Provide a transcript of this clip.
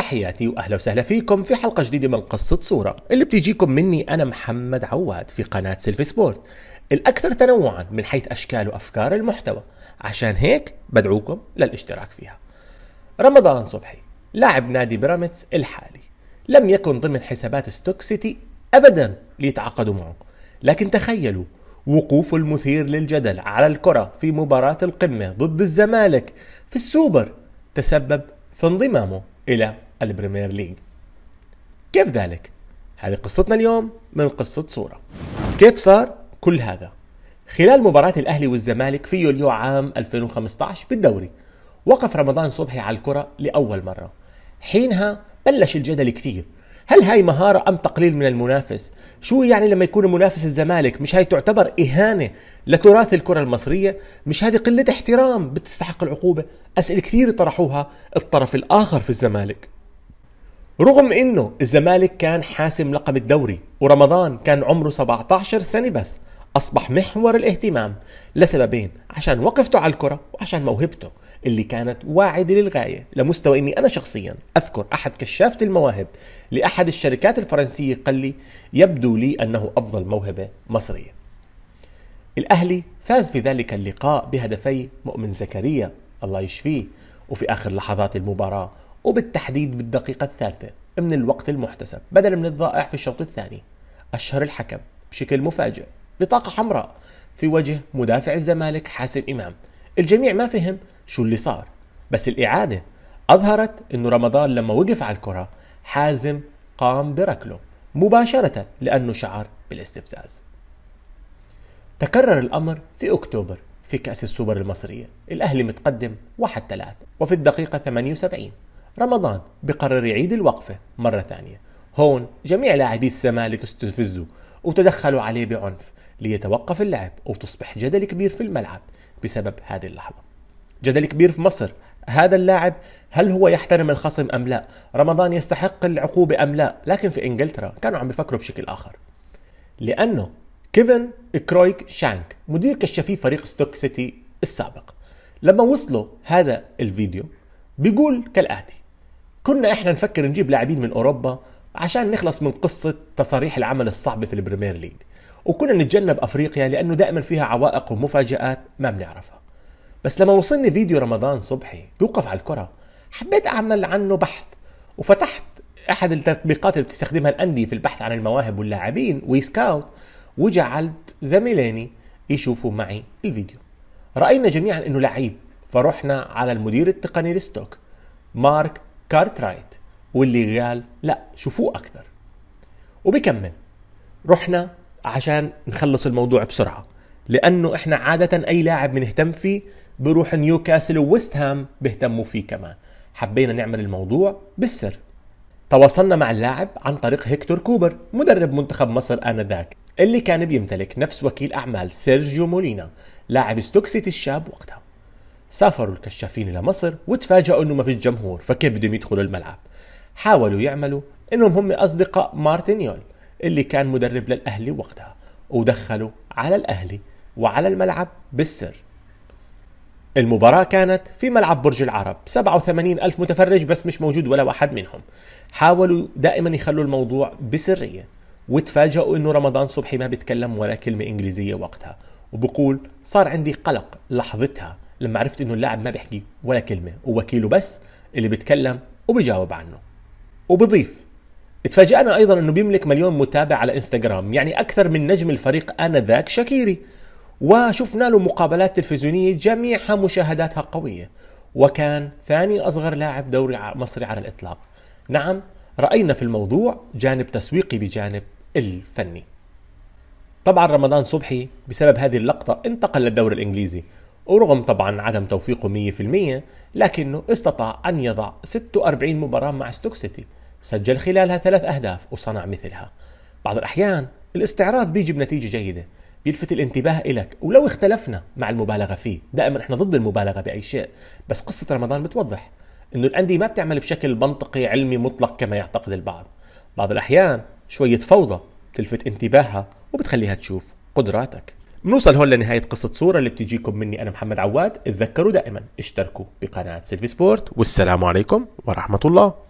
تحياتي واهلا وسهلا فيكم في حلقه جديده من قصه صوره اللي بتجيكم مني انا محمد عواد في قناه سيلفي سبورت الاكثر تنوعا من حيث اشكال وافكار المحتوى عشان هيك بدعوكم للاشتراك فيها رمضان صبحي لاعب نادي بيراميدز الحالي لم يكن ضمن حسابات ستوك سيتي ابدا ليتعاقدوا معه لكن تخيلوا وقوفه المثير للجدل على الكرة في مباراة القمة ضد الزمالك في السوبر تسبب في انضمامه إلى البريمير ليج كيف ذلك؟ هذه قصتنا اليوم من قصة صورة كيف صار كل هذا؟ خلال مباراة الأهلي والزمالك في يوليو عام 2015 بالدوري وقف رمضان صبحي على الكرة لأول مرة حينها بلش الجدل كثير هل هاي مهارة أم تقليل من المنافس؟ شو يعني لما يكون منافس الزمالك؟ مش هاي تعتبر إهانة لتراث الكرة المصرية؟ مش هذه قلة احترام بتستحق العقوبة؟ أسئلة كثير طرحوها الطرف الآخر في الزمالك رغم انه الزمالك كان حاسم لقب الدوري ورمضان كان عمره 17 سنة بس أصبح محور الاهتمام لسببين عشان وقفته على الكرة وعشان موهبته اللي كانت واعدة للغاية لمستوى أني أنا شخصيا أذكر أحد كشافة المواهب لأحد الشركات الفرنسية قال لي يبدو لي أنه أفضل موهبة مصرية الأهلي فاز في ذلك اللقاء بهدفي مؤمن زكريا الله يشفيه وفي آخر لحظات المباراة وبالتحديد بالدقيقة الثالثة من الوقت المحتسب بدلا من الضائع في الشوط الثاني أشهر الحكم بشكل مفاجئ بطاقة حمراء في وجه مدافع الزمالك حاسم إمام الجميع ما فهم شو اللي صار بس الإعادة أظهرت أنه رمضان لما وقف على الكرة حازم قام بركله مباشرة لأنه شعر بالاستفزاز تكرر الأمر في أكتوبر في كأس السوبر المصرية الأهلي متقدم 1-3 وفي الدقيقة 78 رمضان بقرر يعيد الوقفة مرة ثانية هون جميع لاعبي الزمالك استفزوا وتدخلوا عليه بعنف ليتوقف اللعب وتصبح جدل كبير في الملعب بسبب هذه اللحظة جدل كبير في مصر هذا اللاعب هل هو يحترم الخصم أم لا رمضان يستحق العقوبة أم لا لكن في إنجلترا كانوا عم بيفكروا بشكل آخر لأنه كيفن كرويك شانك مدير كشافي فريق ستوك سيتي السابق لما وصله هذا الفيديو بيقول كالآتي كنا احنا نفكر نجيب لاعبين من اوروبا عشان نخلص من قصه تصاريح العمل الصعبه في البريمير ليج وكنا نتجنب افريقيا لانه دائما فيها عوائق ومفاجات ما بنعرفها بس لما وصلني فيديو رمضان صبحي بيوقف على الكره حبيت اعمل عنه بحث وفتحت احد التطبيقات اللي بتستخدمها الانديه في البحث عن المواهب واللاعبين ويسكاوت وجعلت زميليني يشوفوا معي الفيديو راينا جميعا انه لعيب فرحنا على المدير التقني لستوك مارك كارت رايت واللي قال لا شوفوه أكثر وبكمل رحنا عشان نخلص الموضوع بسرعة لأنه إحنا عادة أي لاعب بنهتم فيه بروح نيوكاسل وويست هام بيهتموا فيه كمان حبينا نعمل الموضوع بالسر تواصلنا مع اللاعب عن طريق هيكتور كوبر مدرب منتخب مصر آنذاك اللي كان بيمتلك نفس وكيل أعمال سيرجيو مولينا لاعب ستوكسيتي الشاب وقتها سافروا الكشافين إلى مصر وتفاجئوا إنه ما في جمهور فكيف بدهم يدخلوا الملعب حاولوا يعملوا إنهم هم أصدقاء مارتينيول اللي كان مدرب للأهلي وقتها ودخلوا على الأهلي وعلى الملعب بالسر المباراة كانت في ملعب برج العرب 87 ألف متفرج بس مش موجود ولا واحد منهم حاولوا دائما يخلوا الموضوع بسرية وتفاجئوا انه رمضان صبحي ما بيتكلم ولا كلمة انجليزية وقتها وبقول صار عندي قلق لحظتها لما عرفت انه اللاعب ما بيحكي ولا كلمه ووكيله بس اللي بيتكلم وبيجاوب عنه وبضيف اتفاجئنا ايضا انه بيملك مليون متابع على انستغرام يعني اكثر من نجم الفريق انذاك شاكيري وشفنا له مقابلات تلفزيونية جميعها مشاهداتها قوية وكان ثاني أصغر لاعب دوري مصري على الإطلاق نعم رأينا في الموضوع جانب تسويقي بجانب الفني طبعا رمضان صبحي بسبب هذه اللقطة انتقل للدوري الإنجليزي ورغم طبعا عدم توفيقه 100% لكنه استطاع أن يضع 46 مباراة مع ستوك سيتي سجل خلالها ثلاث أهداف وصنع مثلها بعض الأحيان الاستعراض بيجي بنتيجة جيدة بيلفت الانتباه إلك ولو اختلفنا مع المبالغة فيه دائما احنا ضد المبالغة بأي شيء بس قصة رمضان بتوضح انه الأندية ما بتعمل بشكل منطقي علمي مطلق كما يعتقد البعض بعض الأحيان شوية فوضى تلفت انتباهها وبتخليها تشوف قدراتك نوصل هون لنهاية قصة صورة اللي بتجيكم مني أنا محمد عواد اتذكروا دائما اشتركوا بقناة سيلفي سبورت والسلام عليكم ورحمة الله